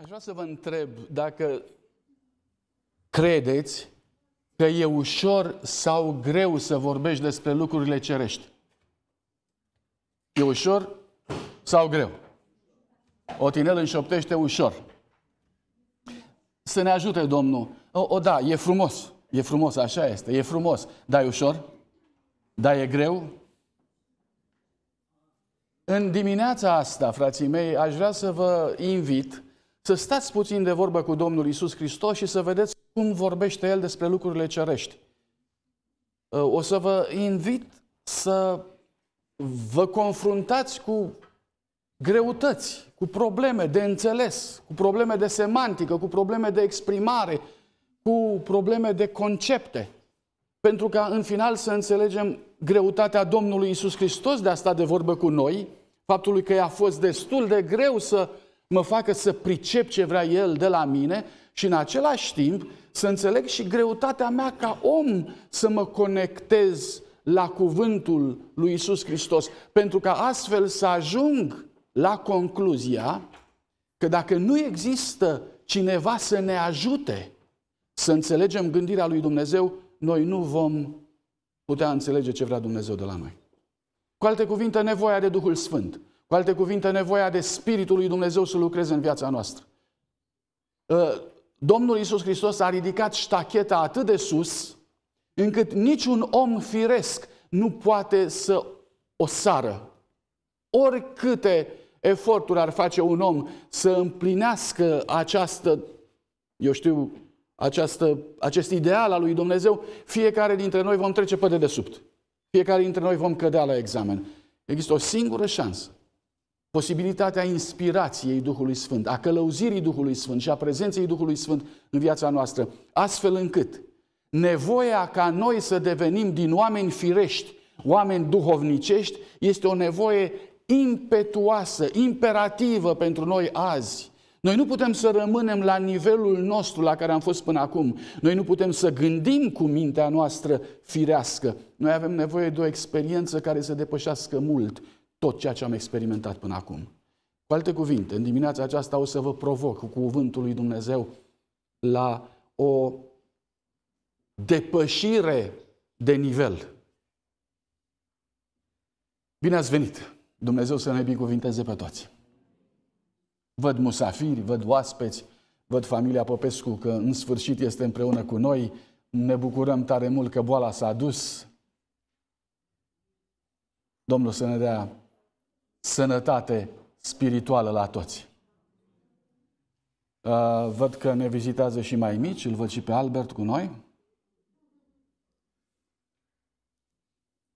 Aș vrea să vă întreb dacă credeți că e ușor sau greu să vorbești despre lucrurile cerești. E ușor sau greu? O Otinel înșoptește ușor. Să ne ajute Domnul. O, o da, e frumos. E frumos, așa este. E frumos. Da, e ușor? Da, e greu? În dimineața asta, frații mei, aș vrea să vă invit să stați puțin de vorbă cu Domnul Isus Hristos și să vedeți cum vorbește El despre lucrurile cerești. Uh, o să vă invit să vă confruntați cu greutăți, cu probleme de înțeles, cu probleme de semantică, cu probleme de exprimare, cu probleme de concepte. Pentru ca în final să înțelegem greutatea Domnului Isus Hristos de a sta de vorbă cu noi, faptul că i-a fost destul de greu să mă facă să pricep ce vrea El de la mine și în același timp să înțeleg și greutatea mea ca om să mă conectez la cuvântul lui Isus Hristos, pentru că astfel să ajung la concluzia că dacă nu există cineva să ne ajute să înțelegem gândirea lui Dumnezeu, noi nu vom putea înțelege ce vrea Dumnezeu de la noi. Cu alte cuvinte, nevoia de Duhul Sfânt cu alte cuvinte, nevoia de Spiritul lui Dumnezeu să lucreze în viața noastră. Ă, Domnul Isus Hristos a ridicat ștacheta atât de sus, încât niciun om firesc nu poate să o sară. Oricâte eforturi ar face un om să împlinească această, eu știu, această, acest ideal al lui Dumnezeu, fiecare dintre noi vom trece pe dedesubt. Fiecare dintre noi vom cădea la examen. Există o singură șansă posibilitatea inspirației Duhului Sfânt, a călăuzirii Duhului Sfânt și a prezenței Duhului Sfânt în viața noastră, astfel încât nevoia ca noi să devenim din oameni firești, oameni duhovnicești, este o nevoie impetuoasă, imperativă pentru noi azi. Noi nu putem să rămânem la nivelul nostru la care am fost până acum. Noi nu putem să gândim cu mintea noastră firească. Noi avem nevoie de o experiență care să depășească mult tot ceea ce am experimentat până acum. Cu alte cuvinte, în dimineața aceasta o să vă provoc cu cuvântul lui Dumnezeu la o depășire de nivel. Bine ați venit! Dumnezeu să ne binecuvinteze pe toți. Văd musafiri, văd oaspeți, văd familia Popescu că în sfârșit este împreună cu noi. Ne bucurăm tare mult că boala s-a dus. Domnul să ne dea sănătate spirituală la toți. Uh, văd că ne vizitează și mai mici, îl văd și pe Albert cu noi.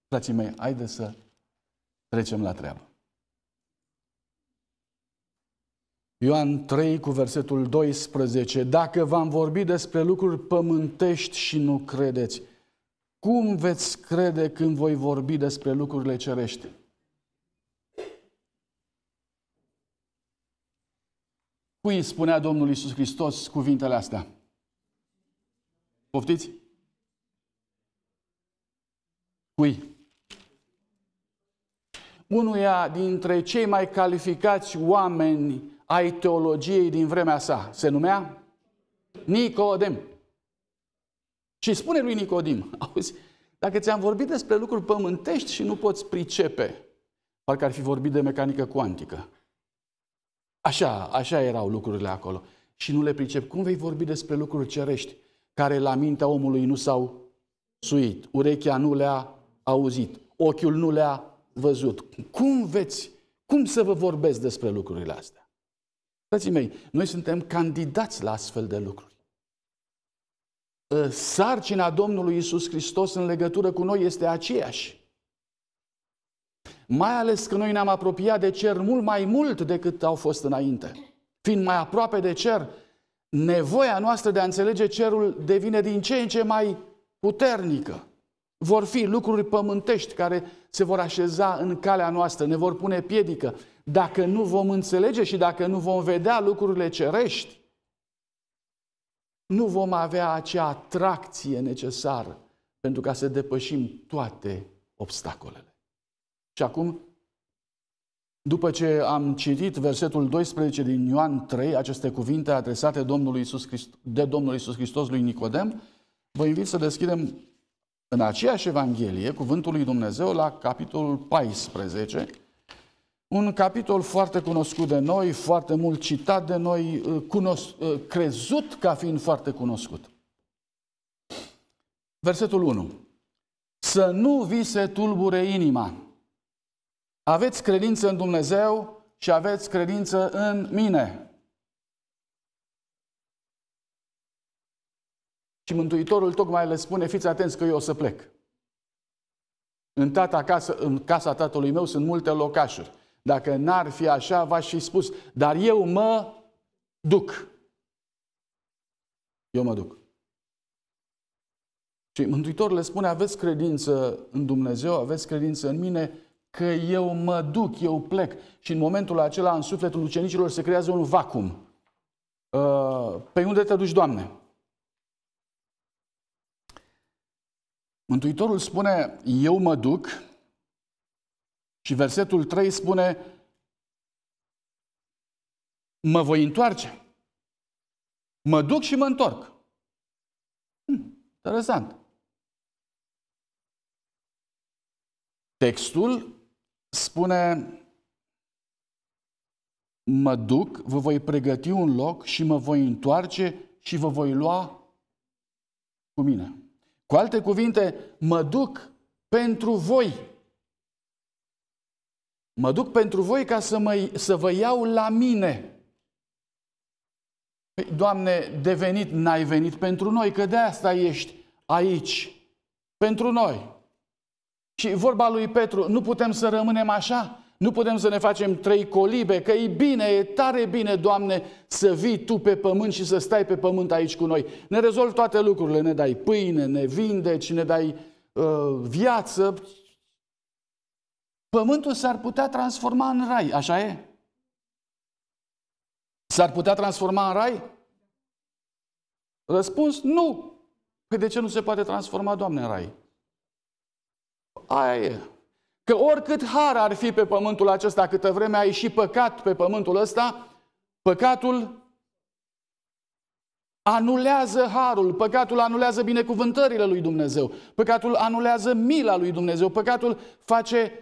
Frații mei, haideți să trecem la treabă. Ioan 3 cu versetul 12. Dacă v-am vorbit despre lucruri pământești și nu credeți, cum veți crede când voi vorbi despre lucrurile cerești? Cui spunea Domnul Isus Hristos cuvintele astea? Poftiți? Cui? Unuia dintre cei mai calificați oameni ai teologiei din vremea sa. Se numea Nicodem. Și spune lui Nicodim, auzi, dacă ți-am vorbit despre lucruri pământești și nu poți pricepe, parcă ar fi vorbit de mecanică cuantică. Așa, așa erau lucrurile acolo. Și nu le pricep. Cum vei vorbi despre lucruri cerești care la mintea omului nu s-au suit, urechea nu le-a auzit, ochiul nu le-a văzut? Cum veți, cum să vă vorbesc despre lucrurile astea? Frații mei, noi suntem candidați la astfel de lucruri. Ă, sarcina Domnului Isus Hristos în legătură cu noi este aceeași. Mai ales că noi ne-am apropiat de cer mult mai mult decât au fost înainte. Fiind mai aproape de cer, nevoia noastră de a înțelege cerul devine din ce în ce mai puternică. Vor fi lucruri pământești care se vor așeza în calea noastră, ne vor pune piedică. Dacă nu vom înțelege și dacă nu vom vedea lucrurile cerești, nu vom avea acea atracție necesară pentru ca să depășim toate obstacolele. Și acum, după ce am citit versetul 12 din Ioan 3, aceste cuvinte adresate Domnului Iisus Christ- de Domnul Iisus Hristos lui Nicodem, vă invit să deschidem în aceeași Evanghelie cuvântul lui Dumnezeu la capitolul 14, un capitol foarte cunoscut de noi, foarte mult citat de noi, uh, cunos- uh, crezut ca fiind foarte cunoscut. Versetul 1. Să nu vi se tulbure inima. Aveți credință în Dumnezeu și aveți credință în mine. Și Mântuitorul tocmai le spune, fiți atenți că eu o să plec. În, tata casă, în casa tatălui meu sunt multe locașuri. Dacă n-ar fi așa, v-aș fi spus, dar eu mă duc. Eu mă duc. Și Mântuitorul le spune, aveți credință în Dumnezeu, aveți credință în mine, că eu mă duc, eu plec. Și în momentul acela, în sufletul ucenicilor, se creează un vacum. Uh, pe unde te duci, Doamne? Mântuitorul spune, eu mă duc și versetul 3 spune, mă voi întoarce. Mă duc și mă întorc. Hm, interesant. Textul spune, mă duc, vă voi pregăti un loc și mă voi întoarce și vă voi lua cu mine. Cu alte cuvinte, mă duc pentru voi. Mă duc pentru voi ca să, mă, să vă iau la mine. Păi, Doamne, devenit n-ai venit pentru noi, că de asta ești aici, pentru noi. Și vorba lui Petru, nu putem să rămânem așa? Nu putem să ne facem trei colibe, că e bine, e tare bine, Doamne, să vii Tu pe pământ și să stai pe pământ aici cu noi. Ne rezolvi toate lucrurile, ne dai pâine, ne vindeci, ne dai uh, viață. Pământul s-ar putea transforma în rai, așa e? S-ar putea transforma în rai? Răspuns, nu. Păi de ce nu se poate transforma, Doamne, în rai? Aia e. Că oricât har ar fi pe pământul acesta, câtă vreme ai și păcat pe pământul ăsta, păcatul anulează harul, păcatul anulează binecuvântările lui Dumnezeu, păcatul anulează mila lui Dumnezeu, păcatul face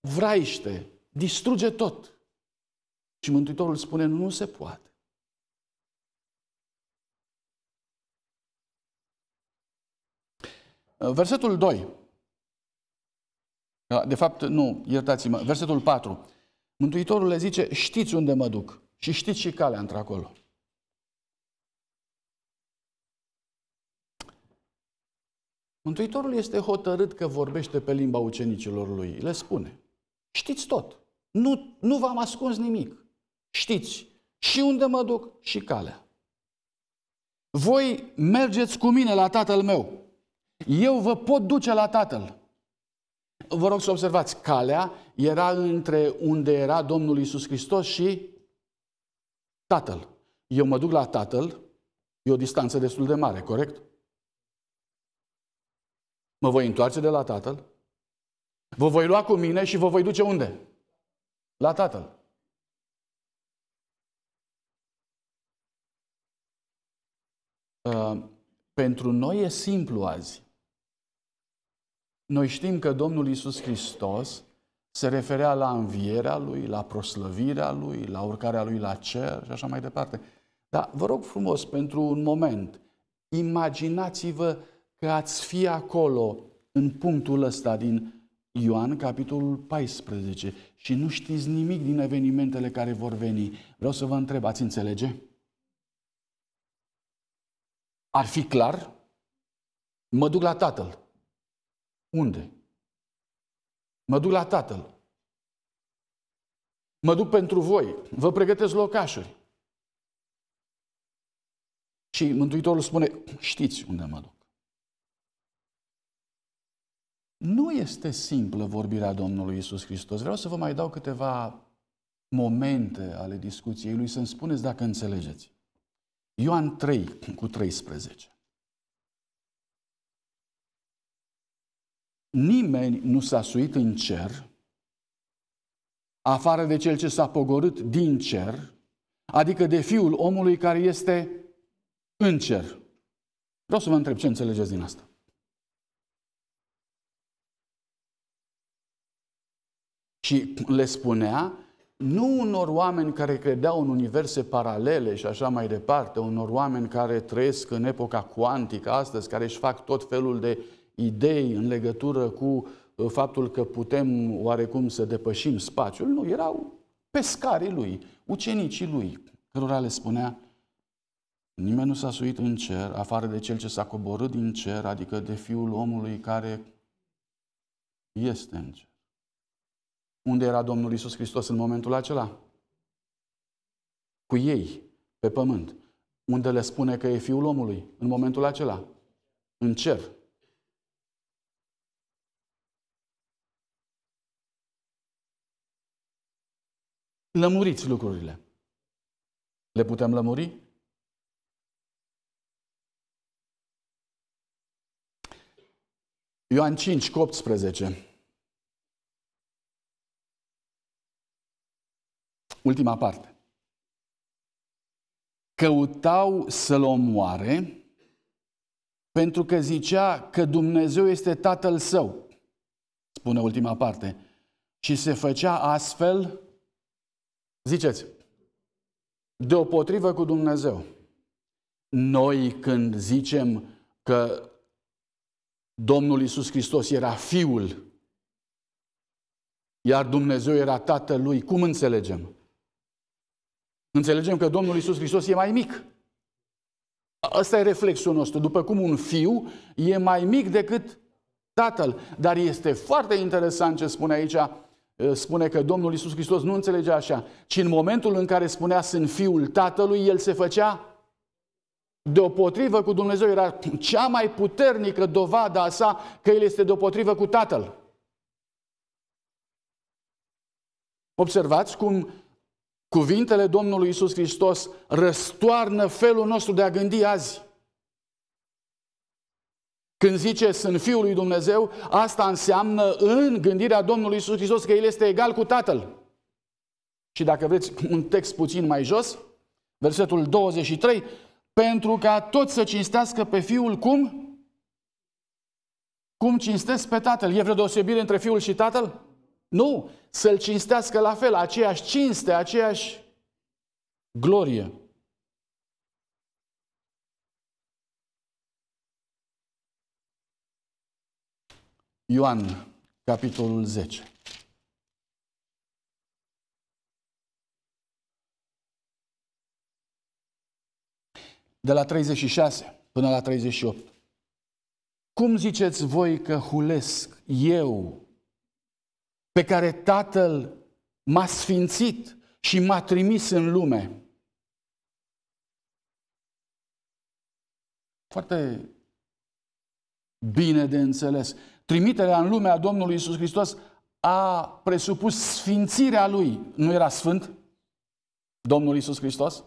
vraiște, distruge tot. Și Mântuitorul spune, nu se poate. Versetul 2. Da, de fapt, nu, iertați-mă, versetul 4. Mântuitorul le zice, știți unde mă duc și știți și calea într-acolo. Mântuitorul este hotărât că vorbește pe limba ucenicilor lui. Le spune, știți tot, nu, nu v-am ascuns nimic. Știți și unde mă duc și calea. Voi mergeți cu mine la tatăl meu. Eu vă pot duce la tatăl vă rog să observați, calea era între unde era Domnul Isus Hristos și Tatăl. Eu mă duc la Tatăl, e o distanță destul de mare, corect? Mă voi întoarce de la Tatăl, vă voi lua cu mine și vă voi duce unde? La Tatăl. Uh, pentru noi e simplu azi. Noi știm că Domnul Isus Hristos se referea la învierea Lui, la proslăvirea Lui, la urcarea Lui la cer și așa mai departe. Dar vă rog frumos, pentru un moment, imaginați-vă că ați fi acolo, în punctul ăsta din Ioan, capitolul 14, și nu știți nimic din evenimentele care vor veni. Vreau să vă întreb, ați înțelege? Ar fi clar? Mă duc la Tatăl. Unde? Mă duc la Tatăl. Mă duc pentru voi. Vă pregătesc locașuri. Și Mântuitorul spune, știți unde mă duc. Nu este simplă vorbirea Domnului Isus Hristos. Vreau să vă mai dau câteva momente ale discuției lui să-mi spuneți dacă înțelegeți. Ioan 3 cu 13. Nimeni nu s-a suit în cer, afară de cel ce s-a pogorât din cer, adică de fiul omului care este în cer. Vreau să vă întreb ce înțelegeți din asta. Și le spunea, nu unor oameni care credeau în universe paralele și așa mai departe, unor oameni care trăiesc în epoca cuantică astăzi, care își fac tot felul de idei în legătură cu uh, faptul că putem oarecum să depășim spațiul, nu, erau pescarii lui, ucenicii lui, cărora le spunea Nimeni nu s-a suit în cer, afară de cel ce s-a coborât din cer, adică de fiul omului care este în cer. Unde era Domnul Isus Hristos în momentul acela? Cu ei, pe pământ. Unde le spune că e fiul omului în momentul acela? În cer. lămuriți lucrurile. Le putem lămuri? Ioan 5 18. Ultima parte. Căutau să-l omoare pentru că zicea că Dumnezeu este Tatăl său. Spune ultima parte. Și se făcea astfel Ziceți, deopotrivă cu Dumnezeu, noi când zicem că Domnul Isus Hristos era Fiul, iar Dumnezeu era Tatălui, cum înțelegem? Înțelegem că Domnul Isus Hristos e mai mic. Asta e reflexul nostru. După cum un fiu e mai mic decât tatăl. Dar este foarte interesant ce spune aici Eh, spune că Domnul Isus Hristos nu înțelegea așa, ci în momentul în care spunea sunt fiul tatălui, el se făcea deopotrivă cu Dumnezeu. Era cea mai puternică dovadă a sa că el este deopotrivă cu tatăl. Observați cum cuvintele Domnului Isus Hristos răstoarnă felul nostru de a gândi azi. Când zice sunt Fiul lui Dumnezeu, asta înseamnă în gândirea Domnului Isus Hristos că El este egal cu Tatăl. Și dacă vreți un text puțin mai jos, versetul 23, pentru ca toți să cinstească pe Fiul cum? Cum cinstesc pe Tatăl? E vreo deosebire între Fiul și Tatăl? Nu, să-L cinstească la fel, aceeași cinste, aceeași glorie. Ioan, capitolul 10. De la 36 până la 38. Cum ziceți voi că hulesc eu, pe care Tatăl m-a sfințit și m-a trimis în lume? Foarte bine de înțeles trimiterea în lumea Domnului Isus Hristos a presupus sfințirea lui. Nu era sfânt Domnul Isus Hristos?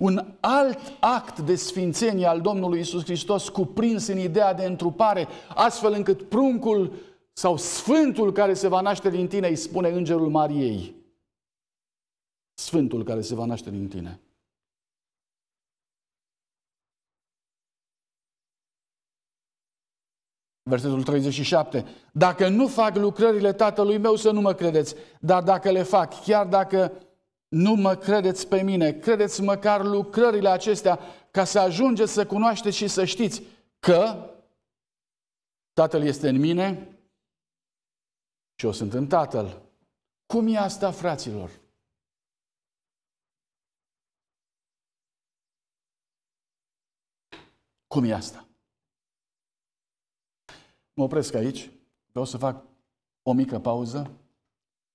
Un alt act de sfințenie al Domnului Isus Hristos cuprins în ideea de întrupare, astfel încât pruncul sau sfântul care se va naște din tine, îi spune îngerul Mariei. Sfântul care se va naște din tine. Versetul 37. Dacă nu fac lucrările tatălui meu, să nu mă credeți. Dar dacă le fac, chiar dacă nu mă credeți pe mine, credeți măcar lucrările acestea ca să ajungeți să cunoașteți și să știți că Tatăl este în mine și eu sunt în Tatăl. Cum e asta, fraților? Cum e asta? mă opresc aici, vreau să fac o mică pauză,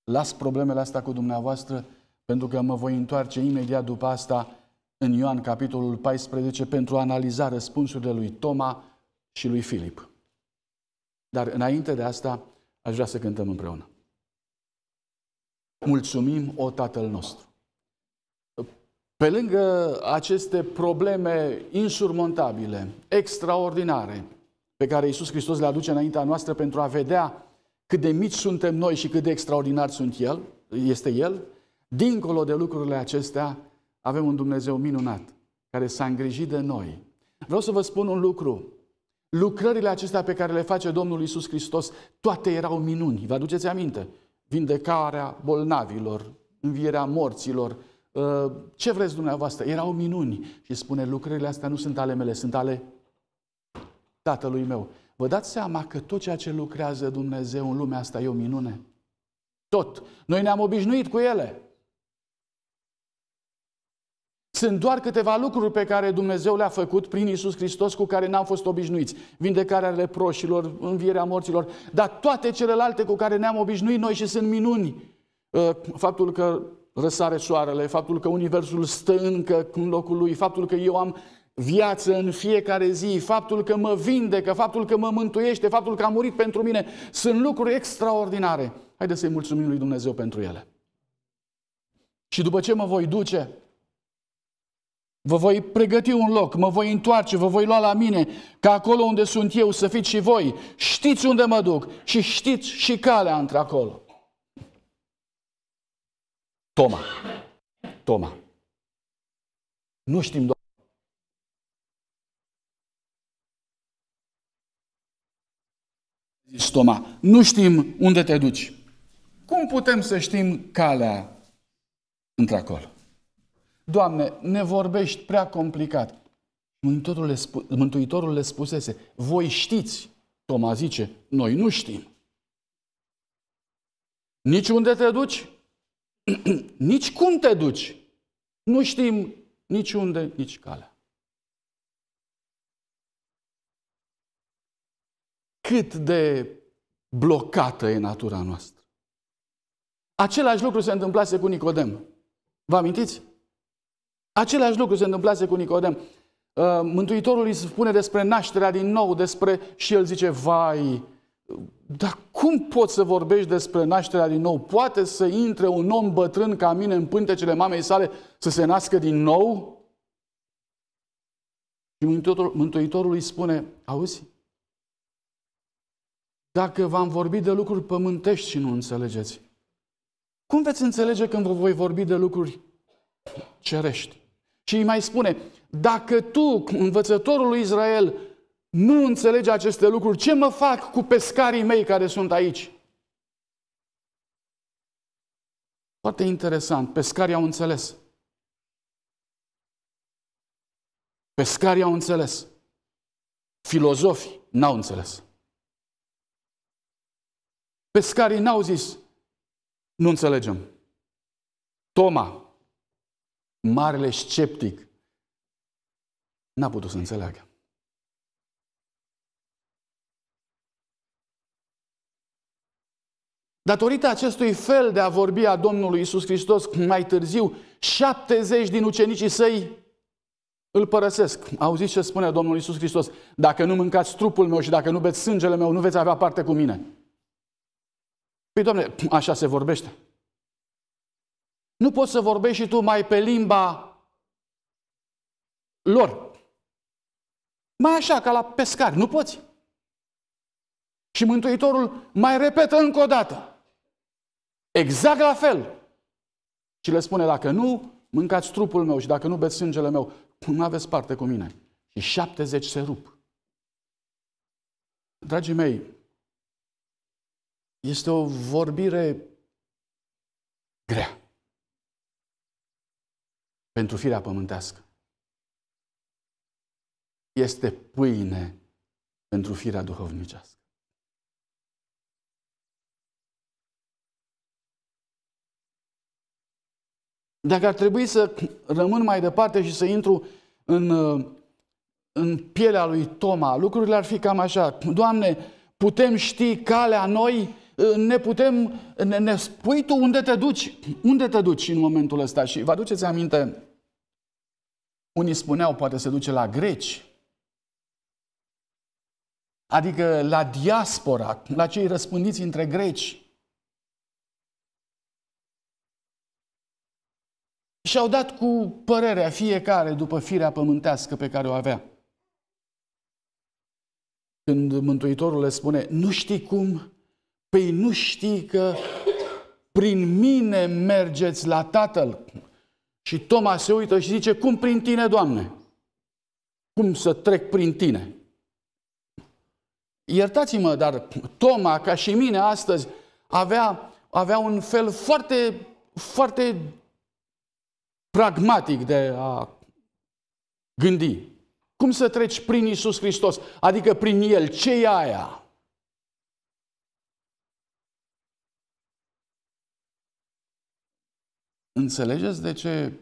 las problemele astea cu dumneavoastră, pentru că mă voi întoarce imediat după asta în Ioan, capitolul 14, pentru a analiza răspunsurile lui Toma și lui Filip. Dar înainte de asta, aș vrea să cântăm împreună. Mulțumim, o Tatăl nostru! Pe lângă aceste probleme insurmontabile, extraordinare, pe care Iisus Hristos le aduce înaintea noastră pentru a vedea cât de mici suntem noi și cât de extraordinar sunt el, este El, dincolo de lucrurile acestea, avem un Dumnezeu minunat care s-a îngrijit de noi. Vreau să vă spun un lucru. Lucrările acestea pe care le face Domnul Iisus Hristos, toate erau minuni. Vă aduceți aminte? Vindecarea bolnavilor, învierea morților, uh, ce vreți dumneavoastră, erau minuni. Și spune, lucrările astea nu sunt ale mele, sunt ale tatălui meu. Vă dați seama că tot ceea ce lucrează Dumnezeu în lumea asta e o minune? Tot. Noi ne-am obișnuit cu ele. Sunt doar câteva lucruri pe care Dumnezeu le-a făcut prin Isus Hristos cu care n-am fost obișnuiți. Vindecarea leproșilor, învierea morților, dar toate celelalte cu care ne-am obișnuit noi și sunt minuni. Ă, faptul că răsare soarele, faptul că universul stă încă în locul lui, faptul că eu am viață în fiecare zi, faptul că mă vindecă, faptul că mă mântuiește, faptul că a murit pentru mine, sunt lucruri extraordinare. Haideți să-i mulțumim lui Dumnezeu pentru ele. Și după ce mă voi duce, vă voi pregăti un loc, mă voi întoarce, vă voi lua la mine, ca acolo unde sunt eu să fiți și voi. Știți unde mă duc și știți și calea între acolo. Toma. Toma. Nu știm doar zis Toma, nu știm unde te duci. Cum putem să știm calea într-acolo? Doamne, ne vorbești prea complicat. Mântuitorul le, spu- Mântuitorul le spusese, voi știți, Toma zice, noi nu știm. Nici unde te duci, nici cum te duci. Nu știm nici unde, nici calea. cât de blocată e natura noastră. Același lucru se întâmplase cu Nicodem. Vă amintiți? Același lucru se întâmplase cu Nicodem. Uh, Mântuitorul îi spune despre nașterea din nou, despre și el zice, vai, dar cum poți să vorbești despre nașterea din nou? Poate să intre un om bătrân ca mine în pântecele mamei sale să se nască din nou? Și Mântuitorul, Mântuitorul îi spune, auzi, dacă v-am vorbit de lucruri pământești și nu înțelegeți? Cum veți înțelege când vă voi vorbi de lucruri cerești? Și îi mai spune, dacă tu, învățătorul lui Israel, nu înțelege aceste lucruri, ce mă fac cu pescarii mei care sunt aici? Foarte interesant, pescarii au înțeles. Pescarii au înțeles. Filozofii n-au înțeles. Pescarii n-au zis, nu înțelegem. Toma, marele sceptic, n-a putut să înțeleagă. Datorită acestui fel de a vorbi a Domnului Isus Hristos, mai târziu, 70 din ucenicii săi îl părăsesc. Auziți ce spune Domnul Isus Hristos? Dacă nu mâncați trupul meu și dacă nu beți sângele meu, nu veți avea parte cu mine. Păi, Doamne, așa se vorbește. Nu poți să vorbești și tu mai pe limba lor. Mai așa, ca la pescari. Nu poți. Și Mântuitorul mai repetă încă o dată. Exact la fel. Și le spune, dacă nu, mâncați trupul meu și dacă nu beți sângele meu, nu aveți parte cu mine. Și 70 se rup. Dragii mei, este o vorbire grea pentru firea pământească. Este pâine pentru firea duhovnicească. Dacă ar trebui să rămân mai departe și să intru în, uh, în pielea lui Toma, lucrurile ar fi cam așa. Doamne, putem ști calea noi ne putem, ne, ne spui tu unde te duci, unde te duci în momentul ăsta. Și vă aduceți aminte, unii spuneau poate se duce la greci, adică la diaspora, la cei răspândiți între greci. Și-au dat cu părerea fiecare după firea pământească pe care o avea. Când Mântuitorul le spune, nu știi cum Păi nu știi că prin mine mergeți la Tatăl. Și Toma se uită și zice, cum prin tine, Doamne? Cum să trec prin tine? Iertați-mă, dar Toma, ca și mine astăzi, avea, avea un fel foarte, foarte pragmatic de a gândi. Cum să treci prin Isus Hristos? Adică prin El. Ce e aia? Înțelegeți de ce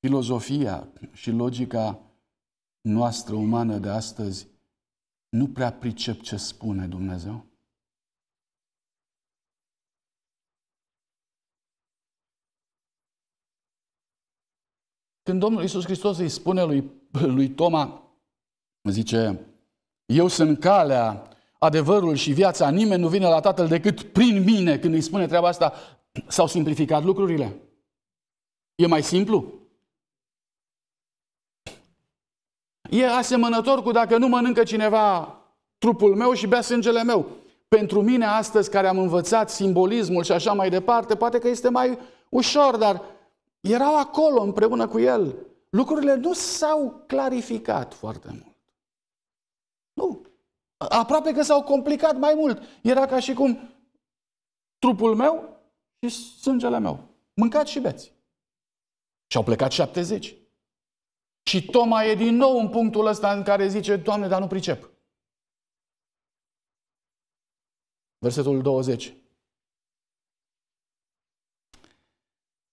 filozofia și logica noastră umană de astăzi nu prea pricep ce spune Dumnezeu? Când Domnul Iisus Hristos îi spune lui, lui Toma, zice, eu sunt calea, adevărul și viața, nimeni nu vine la Tatăl decât prin mine, când îi spune treaba asta, s-au simplificat lucrurile. E mai simplu? E asemănător cu dacă nu mănâncă cineva trupul meu și bea sângele meu. Pentru mine astăzi, care am învățat simbolismul și așa mai departe, poate că este mai ușor, dar erau acolo împreună cu el. Lucrurile nu s-au clarificat foarte mult. Nu. Aproape că s-au complicat mai mult. Era ca și cum trupul meu și sângele meu. Mâncați și beți. Și au plecat 70. Și Toma e din nou în punctul ăsta în care zice, Doamne, dar nu pricep. Versetul 20.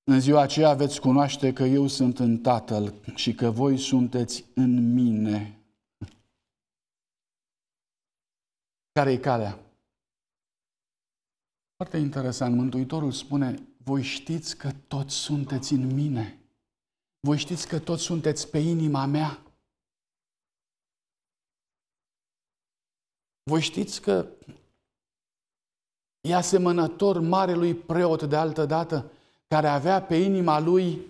În ziua aceea veți cunoaște că eu sunt în Tatăl și că voi sunteți în mine. Care e calea? Foarte interesant, Mântuitorul spune, voi știți că toți sunteți în mine. Voi știți că toți sunteți pe inima mea? Voi știți că e asemănător marelui preot de altă dată care avea pe inima lui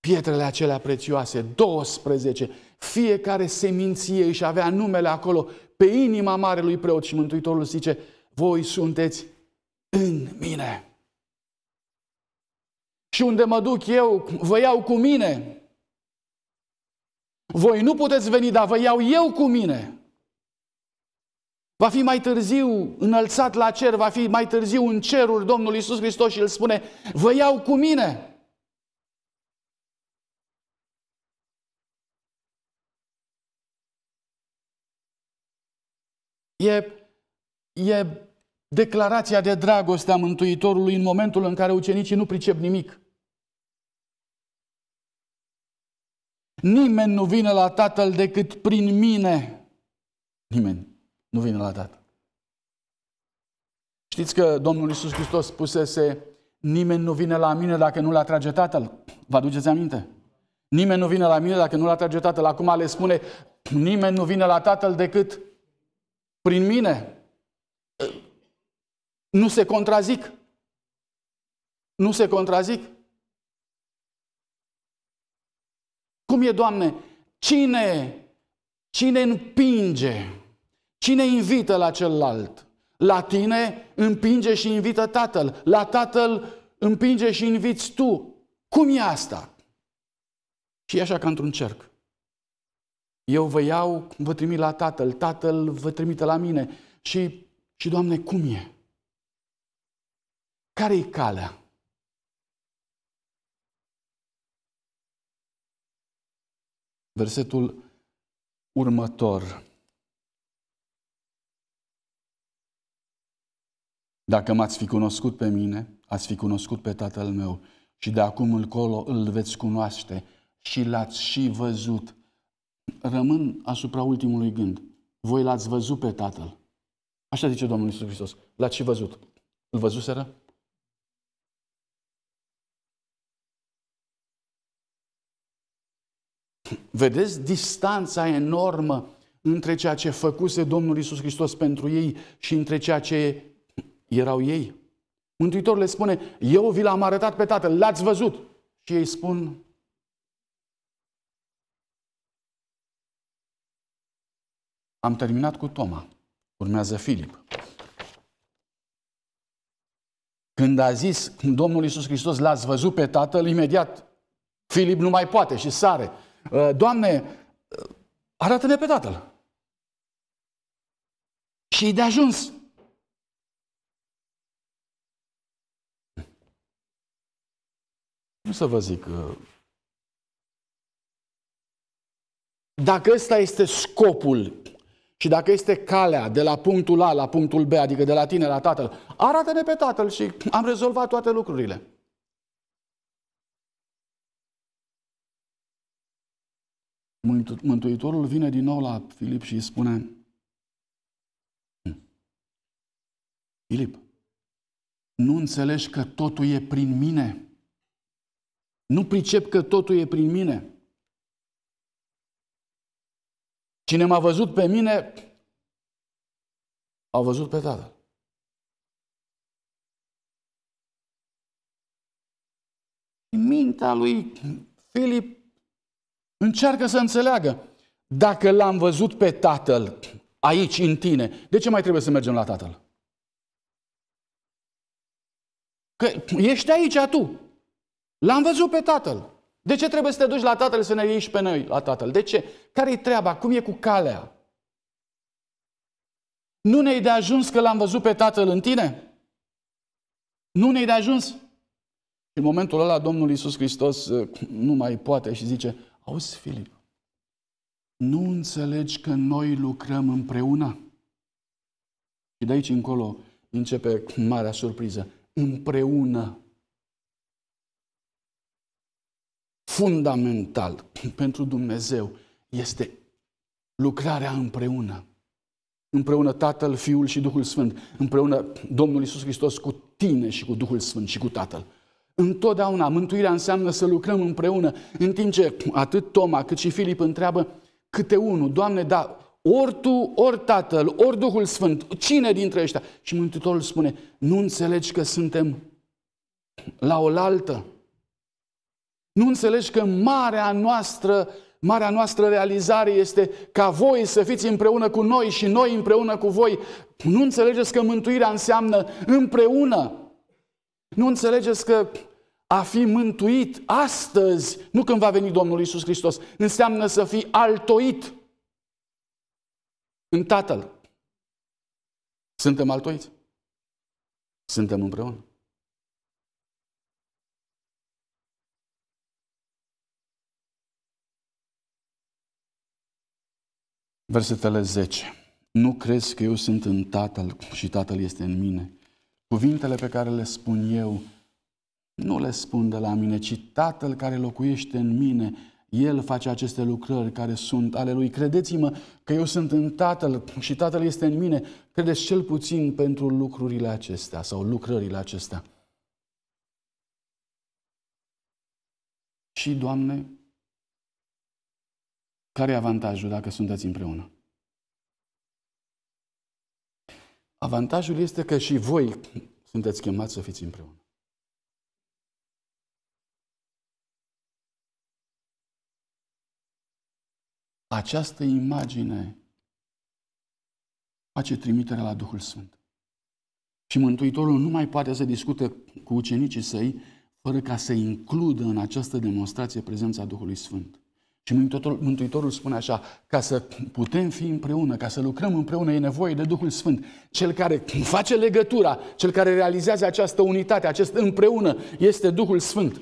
pietrele acelea prețioase, 12, fiecare seminție își avea numele acolo, pe inima marelui preot și Mântuitorul zice, voi sunteți în mine și unde mă duc eu, vă iau cu mine. Voi nu puteți veni, dar vă iau eu cu mine. Va fi mai târziu înălțat la cer, va fi mai târziu în cerul Domnului Isus Hristos și îl spune, vă iau cu mine. E, e declarația de dragoste a Mântuitorului în momentul în care ucenicii nu pricep nimic. Nimeni nu vine la Tatăl decât prin mine. Nimeni nu vine la Tatăl. Știți că Domnul Iisus Hristos spusese, nimeni nu vine la mine dacă nu-L atrage Tatăl. Vă aduceți aminte? Nimeni nu vine la mine dacă nu-L atrage Tatăl. Acum le spune, nimeni nu vine la Tatăl decât prin mine. Nu se contrazic. Nu se contrazic. Cum e, Doamne? Cine, cine împinge? Cine invită la celălalt? La tine împinge și invită tatăl. La tatăl împinge și inviți tu. Cum e asta? Și e așa ca într-un cerc. Eu vă iau, vă trimit la tatăl, tatăl vă trimite la mine. Și, și Doamne, cum e? Care-i calea? versetul următor. Dacă m-ați fi cunoscut pe mine, ați fi cunoscut pe Tatăl meu și de acum încolo îl veți cunoaște și l-ați și văzut. Rămân asupra ultimului gând. Voi l-ați văzut pe Tatăl. Așa zice Domnul Iisus Hristos. L-ați și văzut. Îl văzuseră? Vedeți distanța enormă între ceea ce făcuse Domnul Isus Hristos pentru ei și între ceea ce erau ei. Mântuitorul le spune, eu vi l-am arătat pe Tatăl, l-ați văzut. Și ei spun, am terminat cu Toma, urmează Filip. Când a zis Domnul Isus Hristos, l-ați văzut pe Tatăl, imediat Filip nu mai poate și sare. Uh, Doamne, uh, arată-ne pe Tatăl. Și de ajuns. Nu să vă zic uh, dacă ăsta este scopul și dacă este calea de la punctul A la punctul B, adică de la tine la Tatăl, arată-ne pe Tatăl și am rezolvat toate lucrurile. Mântuitorul vine din nou la Filip și îi spune Filip, nu înțelegi că totul e prin mine? Nu pricep că totul e prin mine? Cine m-a văzut pe mine, a văzut pe Tatăl. În mintea lui Filip Încearcă să înțeleagă. Dacă l-am văzut pe Tatăl aici, în tine, de ce mai trebuie să mergem la Tatăl? Că ești aici tu. L-am văzut pe Tatăl. De ce trebuie să te duci la Tatăl să ne iei și pe noi la Tatăl? De ce? Care-i treaba? Cum e cu calea? Nu ne-i de ajuns că l-am văzut pe Tatăl în tine? Nu ne-i de ajuns? În momentul ăla Domnul Iisus Hristos eh, nu mai poate și zice, Auzi, Filip, nu înțelegi că noi lucrăm împreună? Și de aici încolo începe marea surpriză. Împreună. Fundamental pentru Dumnezeu este lucrarea împreună. Împreună Tatăl, Fiul și Duhul Sfânt. Împreună Domnul Isus Hristos cu tine și cu Duhul Sfânt și cu Tatăl. Întotdeauna mântuirea înseamnă să lucrăm împreună, în timp ce atât Toma cât și Filip întreabă câte unul, Doamne, da, ori Tu, ori Tatăl, ori Duhul Sfânt, cine dintre ăștia? Și Mântuitorul spune, nu înțelegi că suntem la oaltă? Nu înțelegi că marea noastră, marea noastră realizare este ca voi să fiți împreună cu noi și noi împreună cu voi? Nu înțelegeți că mântuirea înseamnă împreună? Nu înțelegeți că a fi mântuit astăzi, nu când va veni Domnul Isus Hristos, înseamnă să fii altoit în Tatăl. Suntem altoiți. Suntem împreună. Versetele 10. Nu crezi că eu sunt în Tatăl și Tatăl este în mine? Cuvintele pe care le spun eu nu le spun de la mine, ci Tatăl care locuiește în mine, El face aceste lucrări care sunt ale Lui. Credeți-mă că eu sunt în Tatăl și Tatăl este în mine. Credeți cel puțin pentru lucrurile acestea sau lucrările acestea. Și, Doamne, care e avantajul dacă sunteți împreună? Avantajul este că și voi sunteți chemați să fiți împreună. această imagine face trimitere la Duhul Sfânt. Și Mântuitorul nu mai poate să discute cu ucenicii săi fără ca să includă în această demonstrație prezența Duhului Sfânt. Și Mântuitorul, Mântuitorul spune așa, ca să putem fi împreună, ca să lucrăm împreună, e nevoie de Duhul Sfânt. Cel care face legătura, cel care realizează această unitate, acest împreună, este Duhul Sfânt.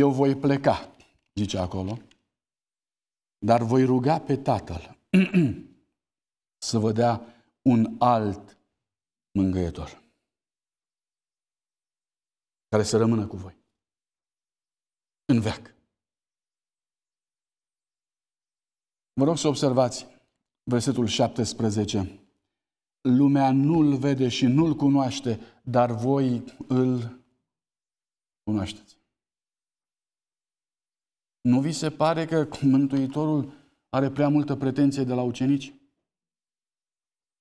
Eu voi pleca, zice acolo, dar voi ruga pe Tatăl să vă dea un alt mângâietor care să rămână cu voi în veac. Vă rog să observați versetul 17. Lumea nu-l vede și nu-l cunoaște, dar voi îl cunoașteți. Nu vi se pare că Mântuitorul are prea multă pretenție de la ucenici?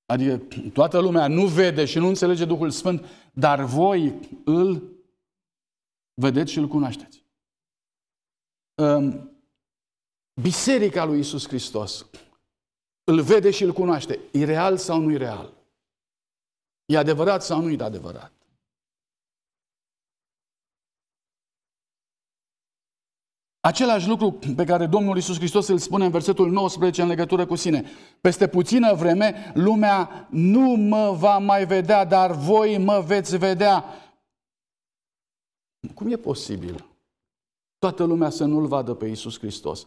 Adică toată lumea nu vede și nu înțelege Duhul Sfânt, dar voi îl vedeți și îl cunoașteți. Ehm, Biserica lui Isus Hristos îl vede și îl cunoaște. E real sau nu e real? E adevărat sau nu e adevărat? Același lucru pe care Domnul Isus Hristos îl spune în versetul 19 în legătură cu sine. Peste puțină vreme lumea nu mă va mai vedea, dar voi mă veți vedea. Cum e posibil toată lumea să nu-L vadă pe Isus Hristos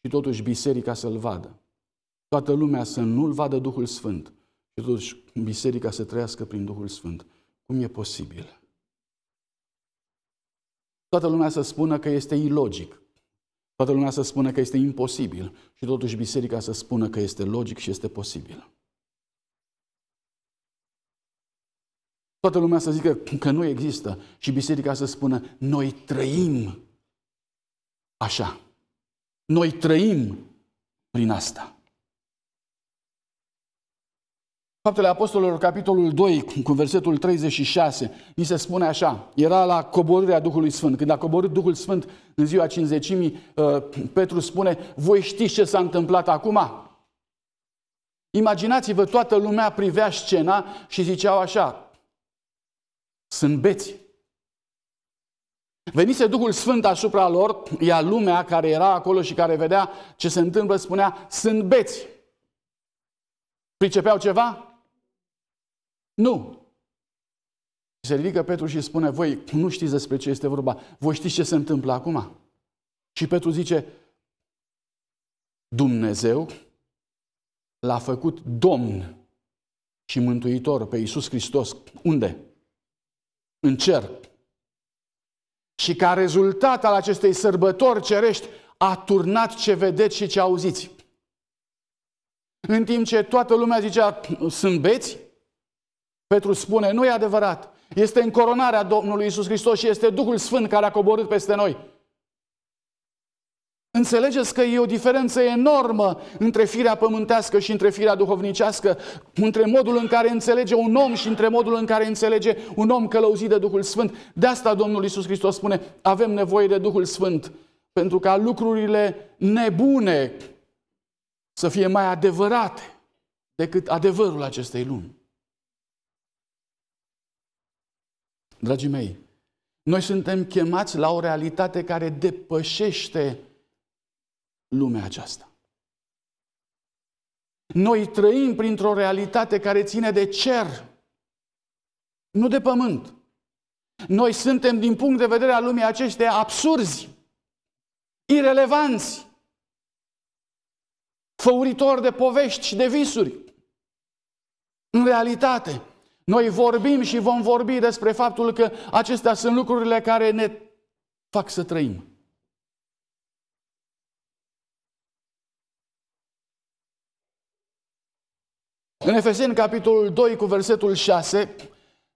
și totuși biserica să-L vadă? Toată lumea să nu-L vadă Duhul Sfânt și totuși biserica să trăiască prin Duhul Sfânt. Cum e posibil? Toată lumea să spună că este ilogic, Toată lumea să spună că este imposibil și totuși biserica să spună că este logic și este posibil. Toată lumea să zică că nu există și biserica să spună noi trăim așa. Noi trăim prin asta. Faptele Apostolilor, capitolul 2, cu versetul 36, ni se spune așa, era la coborârea Duhului Sfânt. Când a coborât Duhul Sfânt în ziua cinzecimii, uh, Petru spune, voi știți ce s-a întâmplat acum? Imaginați-vă, toată lumea privea scena și ziceau așa, sunt beți. Venise Duhul Sfânt asupra lor, iar lumea care era acolo și care vedea ce se întâmplă spunea, sunt beți. Pricepeau ceva? Nu! Se ridică Petru și spune, voi nu știți despre ce este vorba, voi știți ce se întâmplă acum? Și Petru zice, Dumnezeu l-a făcut Domn și Mântuitor pe Iisus Hristos. Unde? În cer. Și ca rezultat al acestei sărbători cerești, a turnat ce vedeți și ce auziți. În timp ce toată lumea zicea, sunt beți, Petru spune, nu e adevărat. Este încoronarea Domnului Isus Hristos și este Duhul Sfânt care a coborât peste noi. Înțelegeți că e o diferență enormă între firea pământească și între firea duhovnicească, între modul în care înțelege un om și între modul în care înțelege un om călăuzit de Duhul Sfânt. De asta Domnul Isus Hristos spune, avem nevoie de Duhul Sfânt, pentru ca lucrurile nebune să fie mai adevărate decât adevărul acestei lumi. Dragii mei, noi suntem chemați la o realitate care depășește lumea aceasta. Noi trăim printr-o realitate care ține de cer, nu de pământ. Noi suntem, din punct de vedere al lumii acestea, absurzi, irelevanți, făuritori de povești și de visuri. În realitate, noi vorbim și vom vorbi despre faptul că acestea sunt lucrurile care ne fac să trăim. În Efeseni, capitolul 2, cu versetul 6,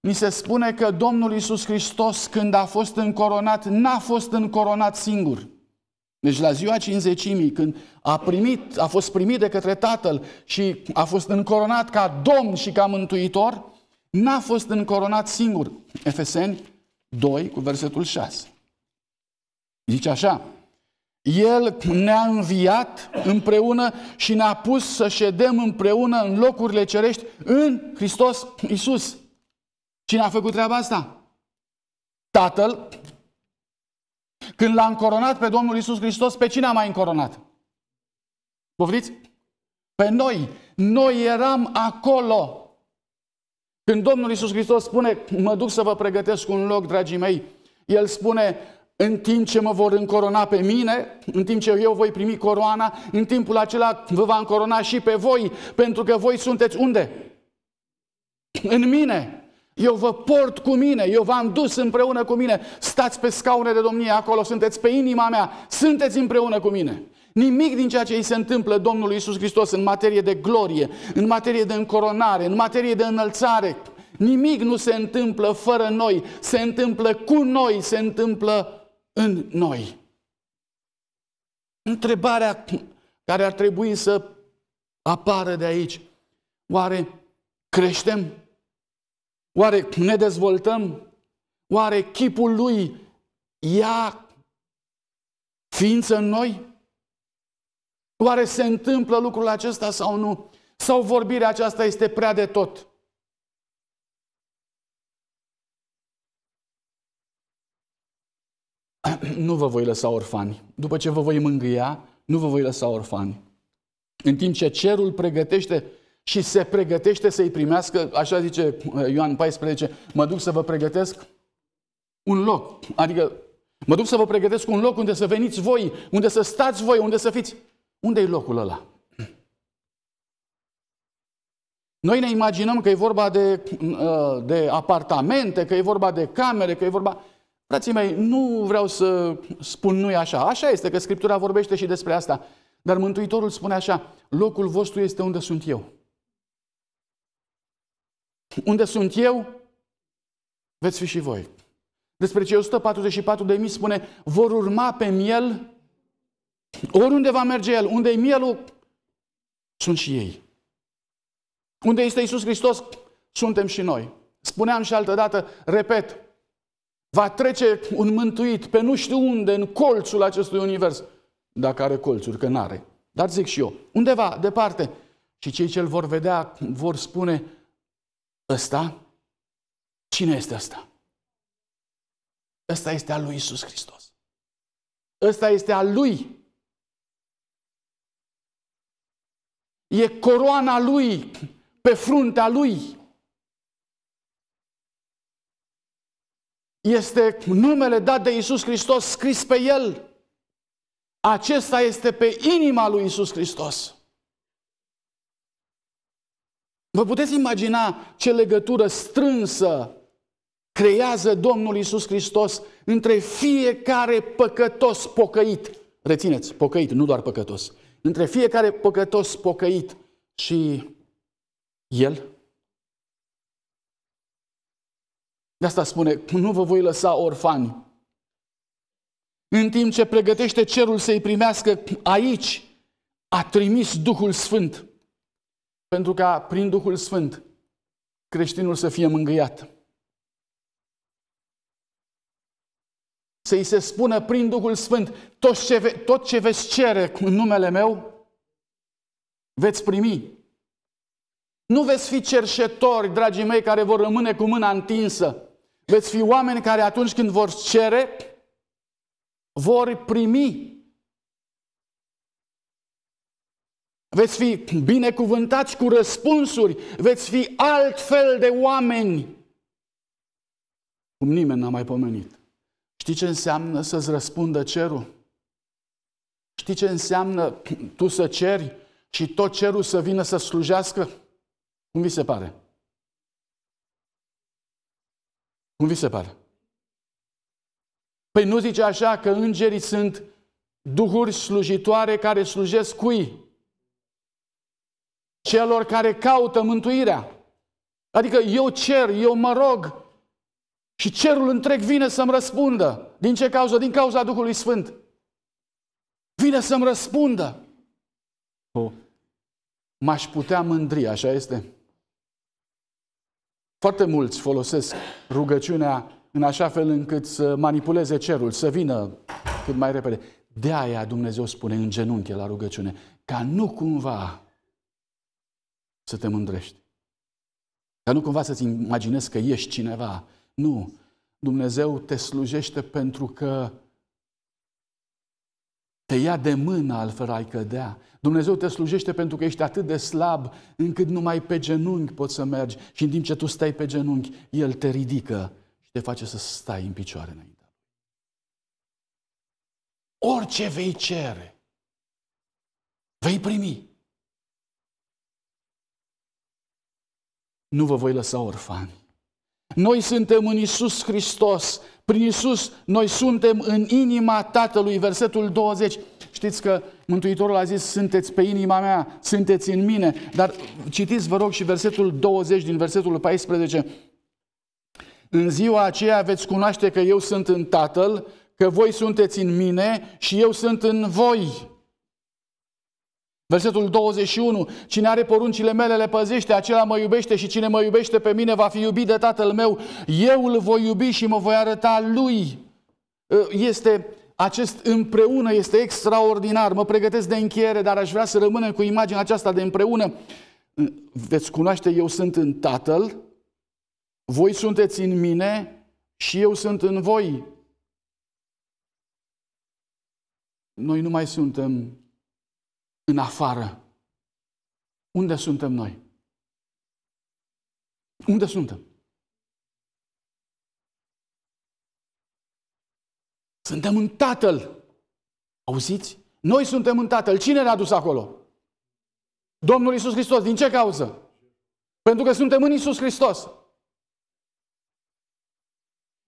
ni se spune că Domnul Isus Hristos, când a fost încoronat, n-a fost încoronat singur. Deci la ziua cinzecimii, când a, primit, a fost primit de către Tatăl și a fost încoronat ca Domn și ca Mântuitor, n-a fost încoronat singur. Efeseni 2 cu versetul 6. Zice așa, el ne-a înviat împreună și ne-a pus să ședem împreună în locurile cerești în Hristos Isus. Cine a făcut treaba asta? Tatăl, când l-a încoronat pe Domnul Isus Hristos, pe cine a mai încoronat? Poftiți? Pe noi. Noi eram acolo. Când Domnul Iisus Hristos spune, mă duc să vă pregătesc un loc, dragii mei, El spune, în timp ce mă vor încorona pe mine, în timp ce eu voi primi coroana, în timpul acela vă va încorona și pe voi, pentru că voi sunteți unde? În mine. Eu vă port cu mine, eu v-am dus împreună cu mine. Stați pe scaune de domnie acolo, sunteți pe inima mea, sunteți împreună cu mine. Nimic din ceea ce îi se întâmplă Domnului Isus Hristos în materie de glorie, în materie de încoronare, în materie de înălțare, nimic nu se întâmplă fără noi, se întâmplă cu noi, se întâmplă în noi. Întrebarea care ar trebui să apară de aici, oare creștem? Oare ne dezvoltăm? Oare chipul lui ia ființă în noi? Oare se întâmplă lucrul acesta sau nu? Sau vorbirea aceasta este prea de tot? Nu vă voi lăsa orfani. După ce vă voi mângâia, nu vă voi lăsa orfani. În timp ce cerul pregătește și se pregătește să-i primească, așa zice uh, Ioan 14, mă duc să vă pregătesc un loc. Adică mă duc să vă pregătesc un loc unde să veniți voi, unde să stați voi, unde să fiți. Unde-i locul ăla? Noi ne imaginăm că e vorba de, uh, de apartamente, că e vorba de camere, că e vorba... Frații mei, nu vreau să spun nu așa. Așa este, că Scriptura vorbește și despre asta. Dar Mântuitorul spune așa, locul vostru este unde sunt eu. Unde sunt eu, veți fi și voi. Despre cei 144 de mii spune, vor urma pe miel Oriunde va merge El, unde e mielul, sunt și ei. Unde este Isus Hristos, suntem și noi. Spuneam și altă dată, repet, va trece un mântuit pe nu știu unde, în colțul acestui univers. Dacă are colțuri, că n-are. Dar zic și eu, undeva, departe. Și cei ce îl vor vedea vor spune, ăsta? Cine este ăsta? Ăsta este al lui Isus Hristos. Ăsta este al lui e coroana lui pe fruntea lui. Este numele dat de Isus Hristos scris pe el. Acesta este pe inima lui Isus Hristos. Vă puteți imagina ce legătură strânsă creează Domnul Isus Hristos între fiecare păcătos pocăit. Rețineți, pocăit, nu doar păcătos între fiecare păcătos pocăit și el? De asta spune, nu vă voi lăsa orfani. În timp ce pregătește cerul să-i primească aici, a trimis Duhul Sfânt. Pentru ca prin Duhul Sfânt creștinul să fie mângâiat. să-i se spună prin Duhul Sfânt, tot ce, ve- tot ce veți cere în numele meu, veți primi. Nu veți fi cerșetori, dragii mei, care vor rămâne cu mâna întinsă. Veți fi oameni care atunci când vor cere, vor primi. Veți fi binecuvântați cu răspunsuri, veți fi altfel de oameni, cum nimeni n-a mai pomenit. Știi ce înseamnă să-ți răspundă cerul? Știi ce înseamnă tu să ceri și tot cerul să vină să slujească? Cum vi se pare? Cum vi se pare? Păi nu zice așa că îngerii sunt duhuri slujitoare care slujesc cui? Celor care caută mântuirea. Adică eu cer, eu mă rog, și cerul întreg vine să-mi răspundă. Din ce cauză? Din cauza Duhului Sfânt. Vine să-mi răspundă. Oh. M-aș putea mândri, așa este? Foarte mulți folosesc rugăciunea în așa fel încât să manipuleze cerul, să vină cât mai repede. De aia Dumnezeu spune în genunchi la rugăciune, ca nu cumva să te mândrești. Ca nu cumva să-ți imaginezi că ești cineva nu. Dumnezeu te slujește pentru că te ia de mână, altfel ai cădea. Dumnezeu te slujește pentru că ești atât de slab încât numai pe genunchi poți să mergi și în timp ce tu stai pe genunchi, El te ridică și te face să stai în picioare înainte. Orice vei cere, vei primi. Nu vă voi lăsa orfani. Noi suntem în Isus Hristos. Prin Isus noi suntem în inima Tatălui. Versetul 20. Știți că Mântuitorul a zis, sunteți pe inima mea, sunteți în mine. Dar citiți, vă rog, și versetul 20 din versetul 14. În ziua aceea veți cunoaște că eu sunt în Tatăl, că voi sunteți în mine și eu sunt în voi. Versetul 21. Cine are poruncile mele le păzește, acela mă iubește și cine mă iubește pe mine va fi iubit de tatăl meu. Eu îl voi iubi și mă voi arăta lui. Ă, este acest împreună, este extraordinar. Mă pregătesc de încheiere, dar aș vrea să rămână cu imaginea aceasta de împreună. Veți cunoaște, eu sunt în tatăl, voi sunteți în mine și eu sunt în voi. Noi nu mai suntem în afară. Unde suntem noi? Unde suntem? Suntem în Tatăl. Auziți? Noi suntem în Tatăl. Cine ne-a dus acolo? Domnul Isus Hristos. Din ce cauză? Pentru că suntem în Isus Hristos.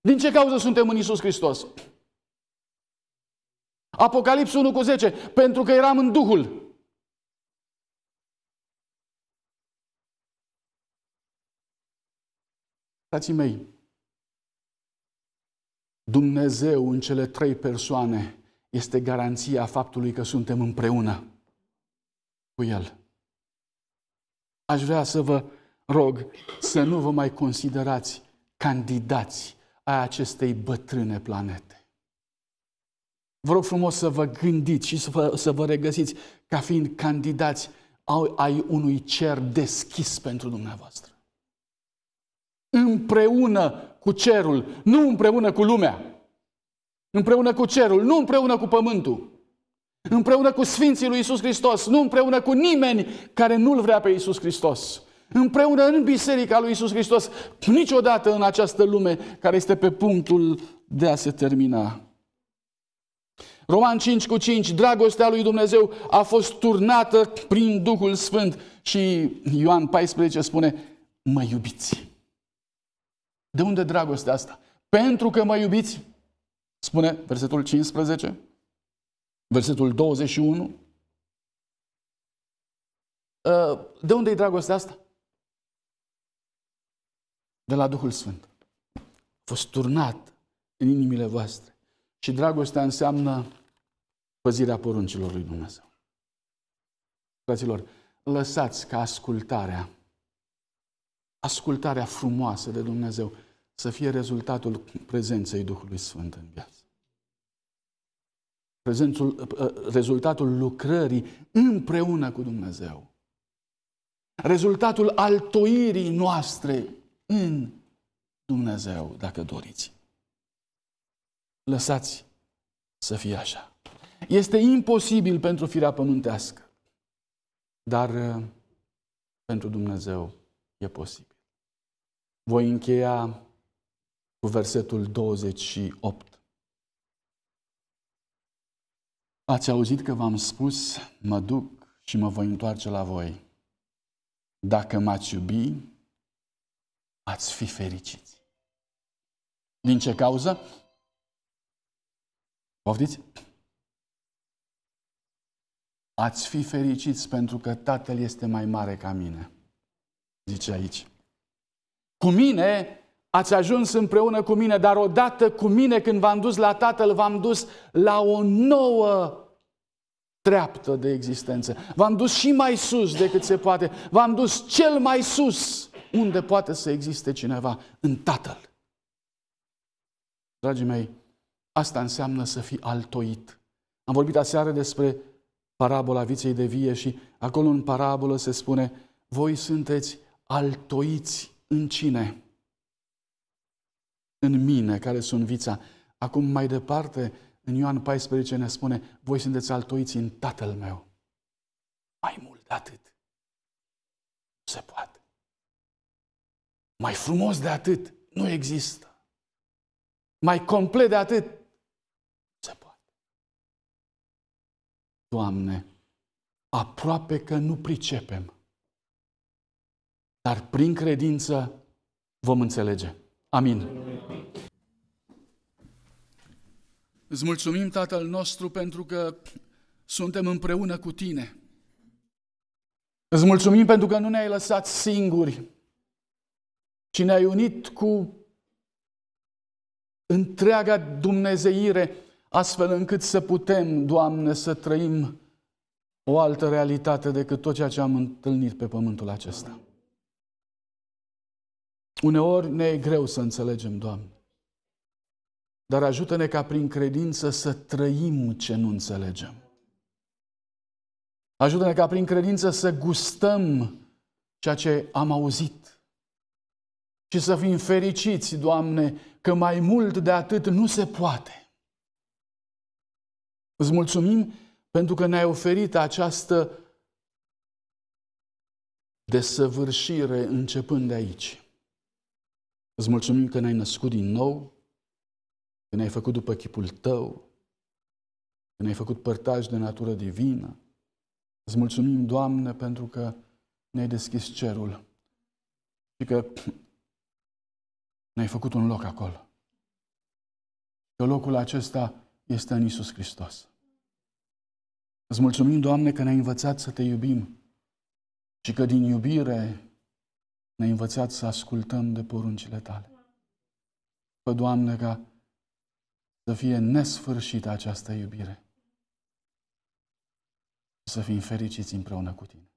Din ce cauză suntem în Isus Hristos? Apocalipsul 1 cu 10. Pentru că eram în Duhul. Frații mei, Dumnezeu în cele trei persoane este garanția faptului că suntem împreună cu El. Aș vrea să vă rog să nu vă mai considerați candidați a acestei bătrâne planete. Vă rog frumos să vă gândiți și să vă, să vă regăsiți ca fiind candidați ai unui cer deschis pentru dumneavoastră împreună cu cerul, nu împreună cu lumea. Împreună cu cerul, nu împreună cu pământul. Împreună cu Sfinții lui Isus Hristos, nu împreună cu nimeni care nu-L vrea pe Isus Hristos. Împreună în biserica lui Isus Hristos, niciodată în această lume care este pe punctul de a se termina. Roman 5 cu 5, dragostea lui Dumnezeu a fost turnată prin Duhul Sfânt și Ioan 14 spune, mă iubiți. De unde dragostea asta? Pentru că mă iubiți, spune versetul 15, versetul 21. Ă, de unde e dragostea asta? De la Duhul Sfânt. A fost turnat în inimile voastre. Și dragostea înseamnă păzirea poruncilor lui Dumnezeu. Fraților, lăsați ca ascultarea, ascultarea frumoasă de Dumnezeu să fie rezultatul prezenței Duhului Sfânt în viață. Prezențul, ă, ă, rezultatul lucrării împreună cu Dumnezeu. Rezultatul altoirii noastre în Dumnezeu, dacă doriți. Lăsați să fie așa. Este imposibil pentru firea pământească, dar ă, pentru Dumnezeu e posibil. Voi încheia cu versetul 28. Ați auzit că v-am spus, mă duc și mă voi întoarce la voi. Dacă m-ați iubi, ați fi fericiți. Din ce cauză? Poftiți? Ați fi fericiți pentru că Tatăl este mai mare ca mine. Zice aici. Cu mine ați ajuns împreună cu mine, dar odată cu mine când v-am dus la Tatăl, v-am dus la o nouă treaptă de existență. V-am dus și mai sus decât se poate. V-am dus cel mai sus unde poate să existe cineva, în Tatăl. Dragii mei, asta înseamnă să fii altoit. Am vorbit aseară despre parabola viței de vie și acolo în parabolă se spune voi sunteți altoiți în cine? în mine, care sunt vița. Acum, mai departe, în Ioan 14 ne spune, voi sunteți altoiți în Tatăl meu. Mai mult de atât. Nu se poate. Mai frumos de atât. Nu există. Mai complet de atât. Nu se poate. Doamne, aproape că nu pricepem. Dar prin credință vom înțelege. Amin. Îți mulțumim, Tatăl nostru, pentru că suntem împreună cu Tine. Îți mulțumim pentru că nu ne-ai lăsat singuri, ci ne-ai unit cu întreaga dumnezeire, astfel încât să putem, Doamne, să trăim o altă realitate decât tot ceea ce am întâlnit pe pământul acesta. Uneori ne e greu să înțelegem, Doamne. Dar ajută-ne ca prin credință să trăim ce nu înțelegem. Ajută-ne ca prin credință să gustăm ceea ce am auzit. Și să fim fericiți, Doamne, că mai mult de atât nu se poate. Îți mulțumim pentru că ne-ai oferit această desăvârșire începând de aici. Îți mulțumim că ne-ai născut din nou, că ne-ai făcut după chipul tău, că ne-ai făcut părtași de natură divină. Îți mulțumim, Doamne, pentru că ne-ai deschis cerul și că ne-ai făcut un loc acolo. Că locul acesta este în Isus Hristos. Îți mulțumim, Doamne, că ne-ai învățat să te iubim și că din iubire ne-ai învățat să ascultăm de poruncile tale. Fă, Doamne, ca să fie nesfârșită această iubire și să fim fericiți împreună cu Tine.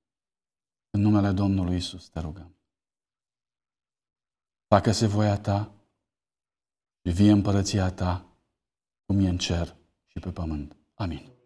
În numele Domnului Isus te rugăm. Facă-se voia Ta și vie împărăția Ta, cum e în cer și pe pământ. Amin.